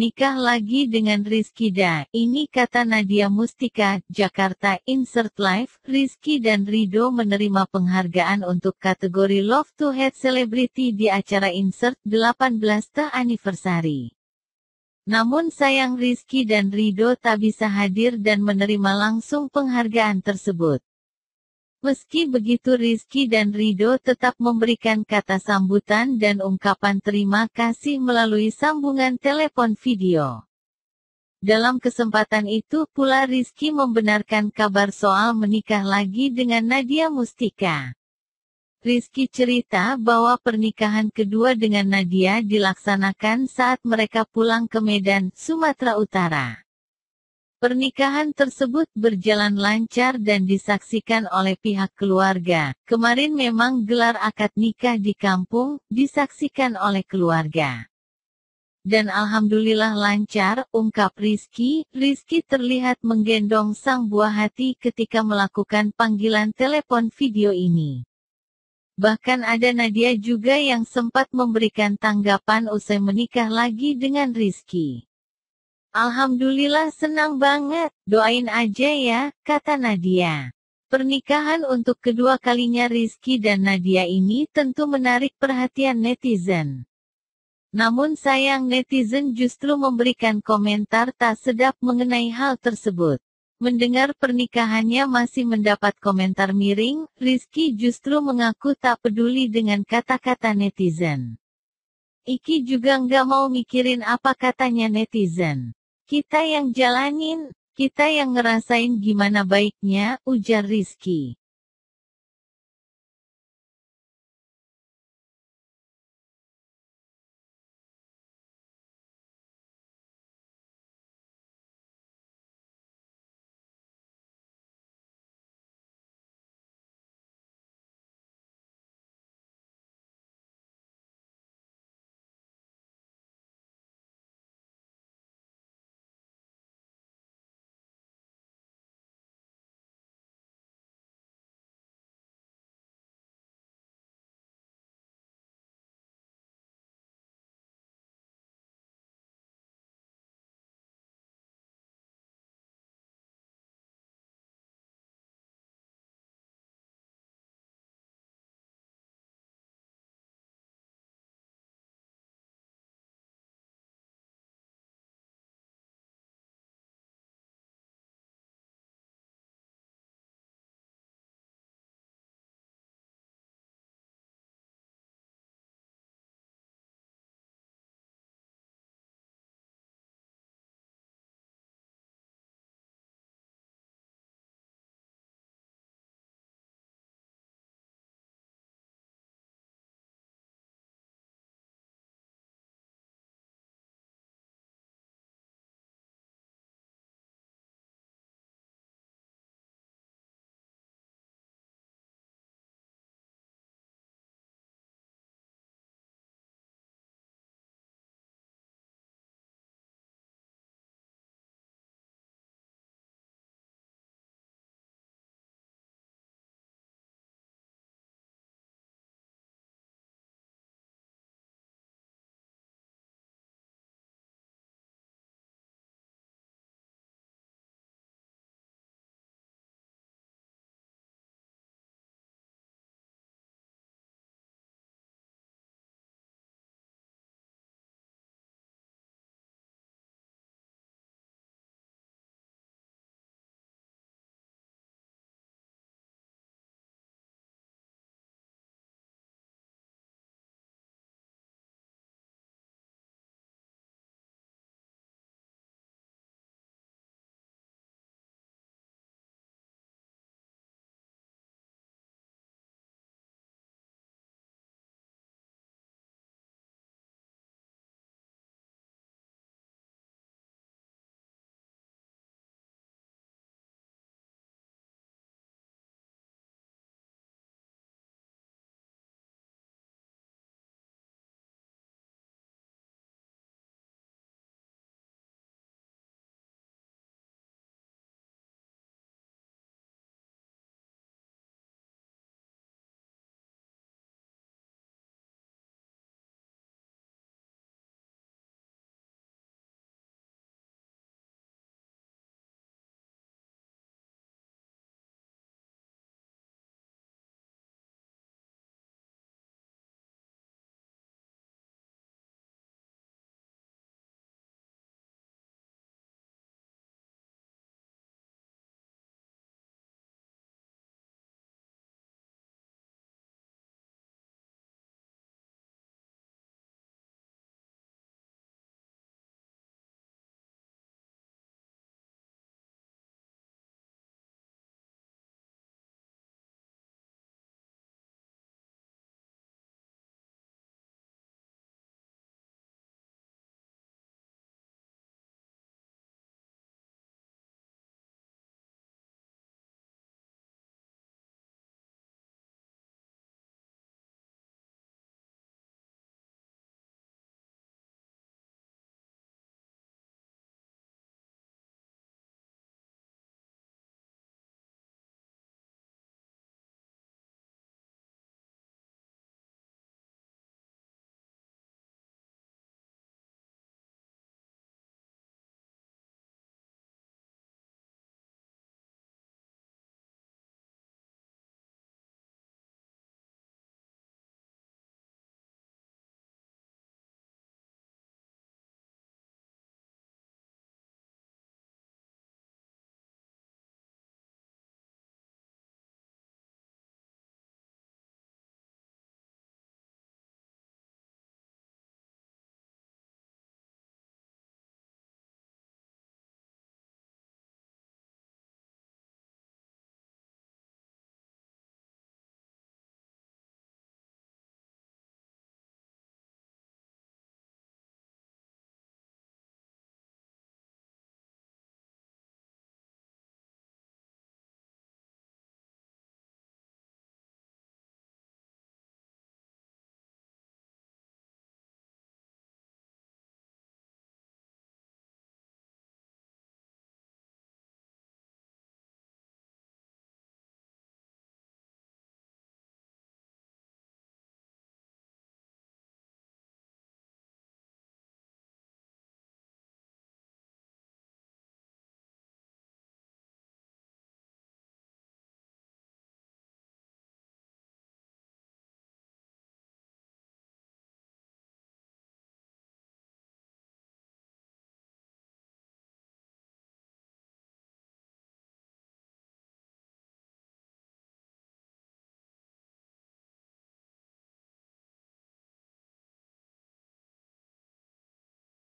Nikah lagi dengan Rizky Da, ini kata Nadia Mustika, Jakarta Insert Live, Rizky dan Rido menerima penghargaan untuk kategori Love to Head Celebrity di acara Insert 18th Anniversary. Namun sayang Rizky dan Rido tak bisa hadir dan menerima langsung penghargaan tersebut. Meski begitu Rizky dan Rido tetap memberikan kata sambutan dan ungkapan terima kasih melalui sambungan telepon video. Dalam kesempatan itu pula Rizky membenarkan kabar soal menikah lagi dengan Nadia Mustika. Rizky cerita bahwa pernikahan kedua dengan Nadia dilaksanakan saat mereka pulang ke Medan, Sumatera Utara. Pernikahan tersebut berjalan lancar dan disaksikan oleh pihak keluarga. Kemarin memang gelar akad nikah di kampung, disaksikan oleh keluarga. Dan alhamdulillah lancar, ungkap Rizky. Rizky terlihat menggendong sang buah hati ketika melakukan panggilan telepon video ini. Bahkan ada Nadia juga yang sempat memberikan tanggapan usai menikah lagi dengan Rizky. Alhamdulillah senang banget, doain aja ya, kata Nadia. Pernikahan untuk kedua kalinya Rizky dan Nadia ini tentu menarik perhatian netizen. Namun sayang netizen justru memberikan komentar tak sedap mengenai hal tersebut. Mendengar pernikahannya masih mendapat komentar miring, Rizky justru mengaku tak peduli dengan kata-kata netizen. Iki juga nggak mau mikirin apa katanya netizen. Kita yang jalanin, kita yang ngerasain gimana baiknya, ujar Rizky.